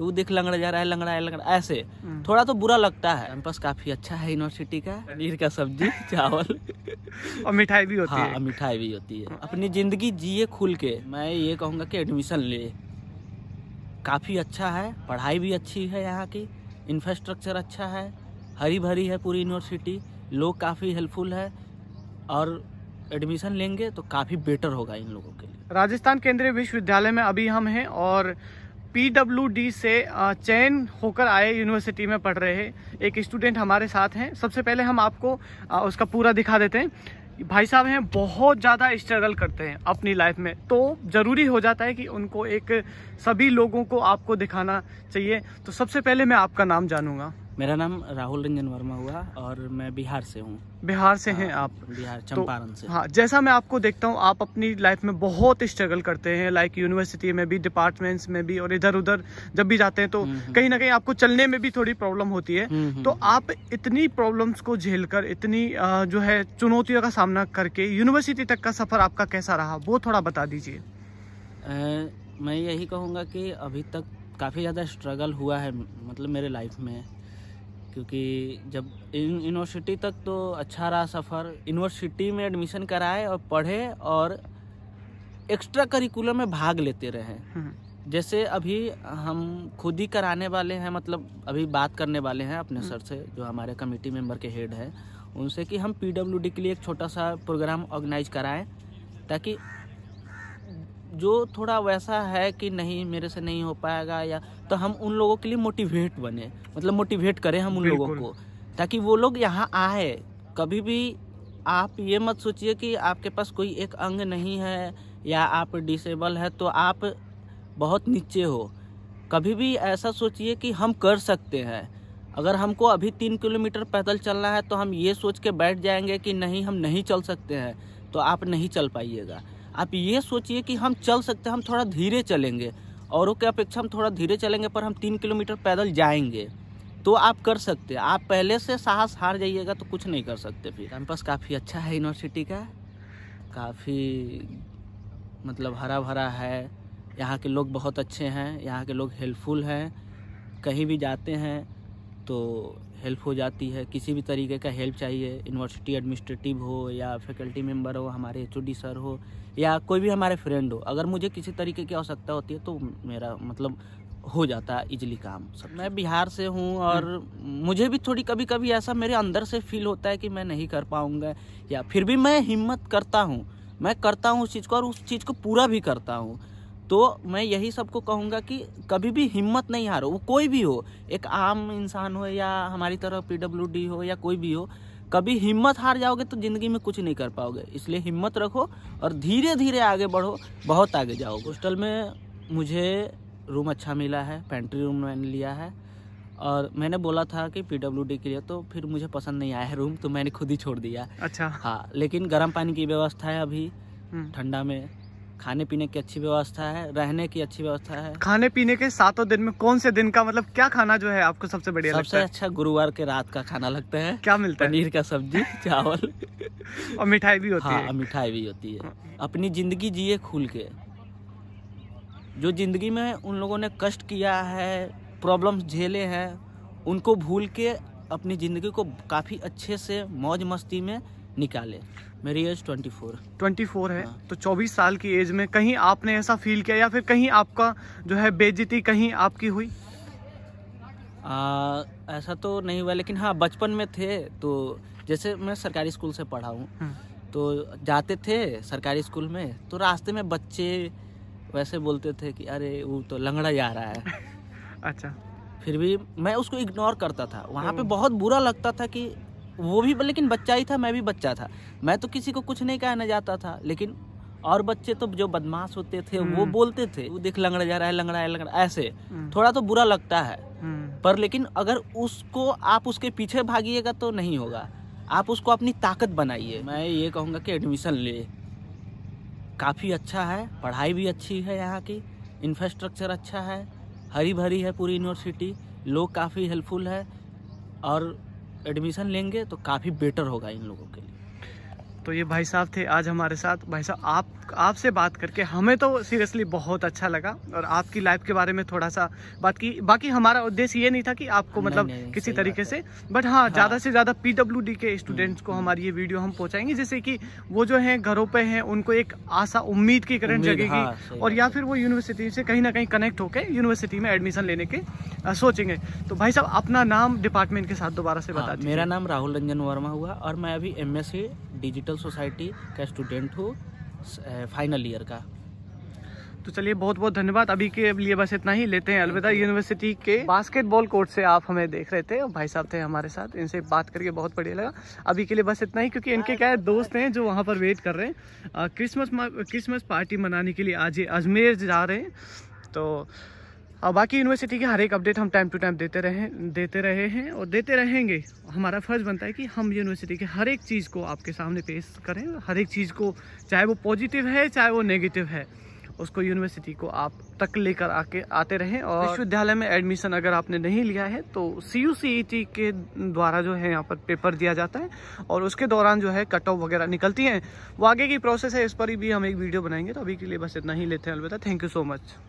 वो देख लंगड़ा जा रहा है लंगड़ा है लंगड़ा ऐसे हम्म। थोड़ा तो बुरा लगता है कैंपस काफी अच्छा है यूनिवर्सिटी का पनीर का सब्जी चावल और मिठाई भी होती हाँ, है मिठाई भी होती है हाँ। अपनी जिंदगी जिए खुल के मैं ये कहूँगा कि एडमिशन ले काफ़ी अच्छा है पढ़ाई भी अच्छी है यहाँ की इंफ्रास्ट्रक्चर अच्छा है हरी भरी है पूरी यूनिवर्सिटी लोग काफ़ी हेल्पफुल है और एडमिशन लेंगे तो काफ़ी बेटर होगा इन लोगों के लिए राजस्थान केंद्रीय विश्वविद्यालय में अभी हम हैं और पीडब्ल्यूडी से चयन होकर आए यूनिवर्सिटी में पढ़ रहे एक स्टूडेंट हमारे साथ हैं सबसे पहले हम आपको उसका पूरा दिखा देते हैं भाई साहब हैं बहुत ज़्यादा स्ट्रगल करते हैं अपनी लाइफ में तो ज़रूरी हो जाता है कि उनको एक सभी लोगों को आपको दिखाना चाहिए तो सबसे पहले मैं आपका नाम जानूंगा मेरा नाम राहुल रंजन वर्मा हुआ और मैं बिहार से हूँ बिहार से हैं हाँ, आप बिहार तो चंपारण तो, से हाँ जैसा मैं आपको देखता हूँ आप अपनी लाइफ में बहुत स्ट्रगल करते हैं लाइक यूनिवर्सिटी में भी डिपार्टमेंट्स में भी और इधर उधर जब भी जाते हैं तो हम्म, हम्म। कहीं ना कहीं आपको चलने में भी थोड़ी प्रॉब्लम होती है हम्म, तो आप इतनी प्रॉब्लम्स को झेल इतनी जो है चुनौतियों का सामना करके यूनिवर्सिटी तक का सफ़र आपका कैसा रहा वो थोड़ा बता दीजिए मैं यही कहूँगा कि अभी तक काफ़ी ज़्यादा स्ट्रगल हुआ है मतलब मेरे लाइफ में क्योंकि जब यूनिवर्सिटी तक तो अच्छा रहा सफ़र यूनिवर्सिटी में एडमिशन कराए और पढ़े और एक्स्ट्रा करिकुलम में भाग लेते रहे हम्म। जैसे अभी हम खुद ही कराने वाले हैं मतलब अभी बात करने वाले हैं अपने हम्म। सर से जो हमारे कमेटी मेंबर के हेड हैं उनसे कि हम पीडब्ल्यूडी के लिए एक छोटा सा प्रोग्राम ऑर्गेनाइज कराएं ताकि जो थोड़ा वैसा है कि नहीं मेरे से नहीं हो पाएगा या तो हम उन लोगों के लिए मोटिवेट बने मतलब मोटिवेट करें हम उन लोगों को ताकि वो लोग यहाँ आए कभी भी आप ये मत सोचिए कि आपके पास कोई एक अंग नहीं है या आप डिसेबल है तो आप बहुत नीचे हो कभी भी ऐसा सोचिए कि हम कर सकते हैं अगर हमको अभी तीन किलोमीटर पैदल चलना है तो हम ये सोच के बैठ जाएंगे कि नहीं हम नहीं चल सकते हैं तो आप नहीं चल पाइएगा आप ये सोचिए कि हम चल सकते हैं हम थोड़ा धीरे चलेंगे औरों के अपेक्षा हम थोड़ा धीरे चलेंगे पर हम तीन किलोमीटर पैदल जाएंगे तो आप कर सकते हैं आप पहले से साहस हार जाइएगा तो कुछ नहीं कर सकते फिर कैंपस काफ़ी अच्छा है यूनिवर्सिटी का काफ़ी मतलब हरा भरा है यहाँ के लोग बहुत अच्छे हैं यहाँ के लोग हेल्पफुल हैं कहीं भी जाते हैं तो हेल्प हो जाती है किसी भी तरीके का हेल्प चाहिए यूनिवर्सिटी एडमिनिस्ट्रेटिव हो या फैकल्टी मेम्बर हो हमारे एच सर हो या कोई भी हमारे फ्रेंड हो अगर मुझे किसी तरीके की आवश्यकता होती है तो मेरा मतलब हो जाता है इजली काम सब मैं बिहार से हूँ और हम्म। मुझे भी थोड़ी कभी कभी ऐसा मेरे अंदर से फील होता है कि मैं नहीं कर पाऊँगा या फिर भी मैं हिम्मत करता हूँ मैं करता हूँ उस चीज़ को और उस चीज़ को पूरा भी करता हूँ तो मैं यही सबको कहूँगा कि कभी भी हिम्मत नहीं हारो वो कोई भी हो एक आम इंसान हो या हमारी तरह पी हो या कोई भी हो कभी हिम्मत हार जाओगे तो ज़िंदगी में कुछ नहीं कर पाओगे इसलिए हिम्मत रखो और धीरे धीरे आगे बढ़ो बहुत आगे जाओ हॉस्टल में मुझे रूम अच्छा मिला है पेंट्री रूम मैंने लिया है और मैंने बोला था कि पी के लिए तो फिर मुझे पसंद नहीं आया है रूम तो मैंने खुद ही छोड़ दिया अच्छा हाँ लेकिन गर्म पानी की व्यवस्था है अभी हम्म। ठंडा में खाने पीने की अच्छी व्यवस्था है रहने की अच्छी व्यवस्था है खाने पीने के सातों दिन में कौन से दिन का मतलब क्या खाना जो है आपको सबसे बढ़िया सबसे लगता अच्छा गुरुवार के रात का खाना लगता है क्या मिलता पनीर है पनीर का सब्जी चावल और मिठाई भी होती हाँ, है मिठाई भी होती है हाँ। अपनी जिंदगी जिए खुल के जो जिंदगी में उन लोगों ने कष्ट किया है प्रॉब्लम झेले हैं उनको भूल के अपनी ज़िंदगी को काफ़ी अच्छे से मौज मस्ती में निकाले मेरी एज 24 24 है हाँ। तो 24 साल की एज में कहीं आपने ऐसा फील किया या फिर कहीं आपका जो है बेजती कहीं आपकी हुई आ, ऐसा तो नहीं हुआ लेकिन हाँ बचपन में थे तो जैसे मैं सरकारी स्कूल से पढ़ा हूँ हम्म। तो जाते थे सरकारी स्कूल में तो रास्ते में बच्चे वैसे बोलते थे कि अरे वो तो लंगड़ा जा रहा है अच्छा फिर भी मैं उसको इग्नोर करता था वहाँ पे बहुत बुरा लगता था कि वो भी लेकिन बच्चा ही था मैं भी बच्चा था मैं तो किसी को कुछ नहीं कहना जाता था लेकिन और बच्चे तो जो बदमाश होते थे वो हम्म। बोलते थे वो देख लंगड़ा जा रहा है लंगड़ा है लंगड़ा ऐसे हम्म। थोड़ा तो बुरा लगता है हम्म। पर लेकिन अगर उसको आप उसके पीछे भागिएगा तो नहीं होगा आप उसको अपनी ताकत बनाइए मैं ये कहूँगा कि एडमिशन ले काफ़ी अच्छा है पढ़ाई भी अच्छी है यहाँ की इंफ्रास्ट्रक्चर अच्छा है हरी भरी है पूरी यूनिवर्सिटी लोग काफ़ी हेल्पफुल है और एडमिशन लेंगे तो काफ़ी बेटर होगा इन लोगों के लिए तो ये भाई साहब थे आज हमारे साथ भाई साहब आप आपसे बात करके हमें तो सीरियसली बहुत अच्छा लगा और आपकी लाइफ के बारे में थोड़ा सा बात की बाकी हमारा उद्देश्य ये नहीं था कि आपको मतलब नहीं, नहीं, किसी तरीके से बट हाँ, हाँ। ज़्यादा से ज़्यादा पीडब्ल्यू के स्टूडेंट्स को हम्म, हमारी ये वीडियो हम्म। हम पहुँचाएंगे जैसे कि वो जो है घरों पर हैं उनको एक आशा उम्मीद की करंट जगेगी हाँ, और या फिर वो यूनिवर्सिटी से कहीं ना कहीं कनेक्ट होकर यूनिवर्सिटी में एडमिशन लेने के सोचेंगे तो भाई साहब अपना नाम डिपार्टमेंट के साथ दोबारा से हाँ, बता मेरा नाम राहुल रंजन वर्मा हुआ और मैं अभी एम डिजिटल सोसाइटी का स्टूडेंट हूँ फाइनल ईयर eh, का तो चलिए बहुत बहुत धन्यवाद अभी के लिए बस इतना ही लेते हैं अलविदा यूनिवर्सिटी के बास्केटबॉल कोर्ट से आप हमें देख रहे थे भाई साहब थे हमारे साथ इनसे बात करके बहुत बढ़िया लगा अभी के लिए बस इतना ही क्योंकि इनके क्या है दोस्त हैं जो वहाँ पर वेट कर रहे हैं क्रिसमस क्रिसमस पार्टी मनाने के लिए आज अजमेर जा रहे हैं तो और बाकी यूनिवर्सिटी के हर एक अपडेट हम टाइम टू टाइम देते रहे देते रहे हैं और देते रहेंगे हमारा फ़र्ज़ बनता है कि हम यूनिवर्सिटी के हर एक चीज़ को आपके सामने पेश करें हर एक चीज़ को चाहे वो पॉजिटिव है चाहे वो नेगेटिव है उसको यूनिवर्सिटी को आप तक लेकर आके आते रहें और विश्वविद्यालय में एडमिशन अगर आपने नहीं लिया है तो सी यू सी ई टी के द्वारा जो है यहाँ पर पेपर दिया जाता है और उसके दौरान जो है कट ऑफ वगैरह निकलती हैं वो आगे की प्रोसेस है इस पर भी हम एक वीडियो बनाएंगे तो अभी के लिए बस इतना ही लेते हैं अलविदा थैंक यू सो मच